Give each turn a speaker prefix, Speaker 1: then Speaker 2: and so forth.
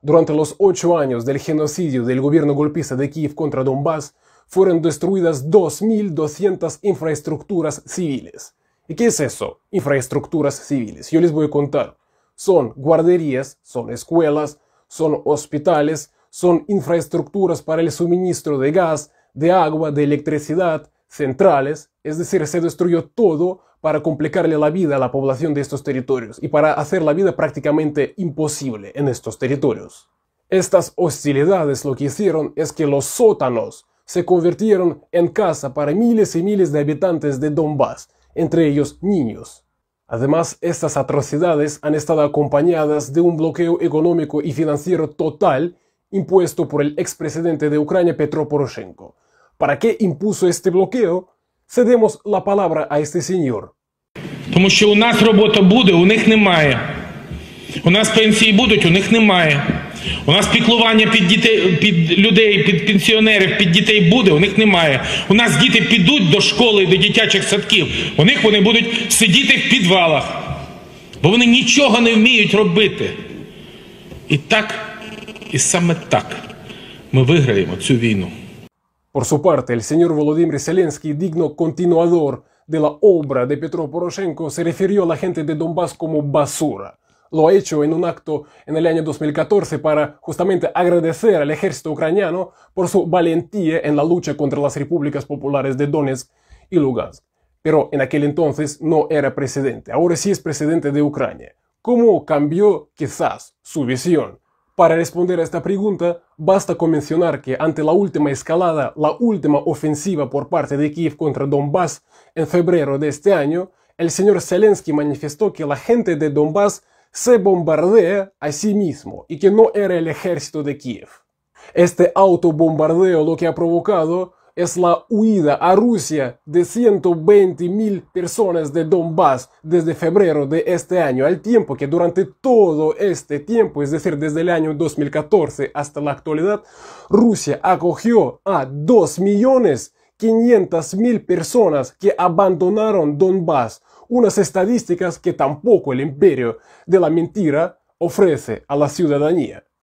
Speaker 1: Durante los ocho años del genocidio del gobierno golpista de Kiev contra Donbass, fueron destruidas 2.200 infraestructuras civiles. ¿Y qué es eso? Infraestructuras civiles. Yo les voy a contar. Son guarderías, son escuelas, son hospitales, son infraestructuras para el suministro de gas, de agua, de electricidad, centrales, es decir, se destruyó todo para complicarle la vida a la población de estos territorios y para hacer la vida prácticamente imposible en estos territorios. Estas hostilidades lo que hicieron es que los sótanos se convirtieron en casa para miles y miles de habitantes de Donbass, entre ellos niños. Además, estas atrocidades han estado acompañadas de un bloqueo económico y financiero total impuesto por el expresidente de Ucrania Petro Poroshenko, para qué impuso este bloqueo, cedemos la palabra a este señor. Тому
Speaker 2: що у нас робота буде, у них немає. У нас пенсії будуть, у них немає. У нас піклування під дітей, під людей, під пенсіонерів, під дітей буде, у них немає. У нас діти підуть до школи, до дитячих садків. У них вони будуть сидіти в підвалах, бо вони нічого не вміють робити. І так, і саме так ми виграємо цю війну.
Speaker 1: Por su parte, el señor Volodymyr Zelensky, digno continuador de la obra de Petro Poroshenko, se refirió a la gente de Donbass como basura. Lo ha hecho en un acto en el año 2014 para justamente agradecer al ejército ucraniano por su valentía en la lucha contra las repúblicas populares de Donetsk y Lugansk. Pero en aquel entonces no era presidente, ahora sí es presidente de Ucrania. ¿Cómo cambió quizás su visión? Para responder a esta pregunta, basta con mencionar que ante la última escalada, la última ofensiva por parte de Kiev contra Donbass en febrero de este año, el señor Zelensky manifestó que la gente de Donbass se bombardea a sí mismo y que no era el ejército de Kiev. Este autobombardeo lo que ha provocado es la huida a Rusia de 120.000 personas de Donbass desde febrero de este año, al tiempo que durante todo este tiempo, es decir, desde el año 2014 hasta la actualidad, Rusia acogió a 2.500.000 personas que abandonaron Donbass, unas estadísticas que tampoco el imperio de la mentira ofrece a la ciudadanía.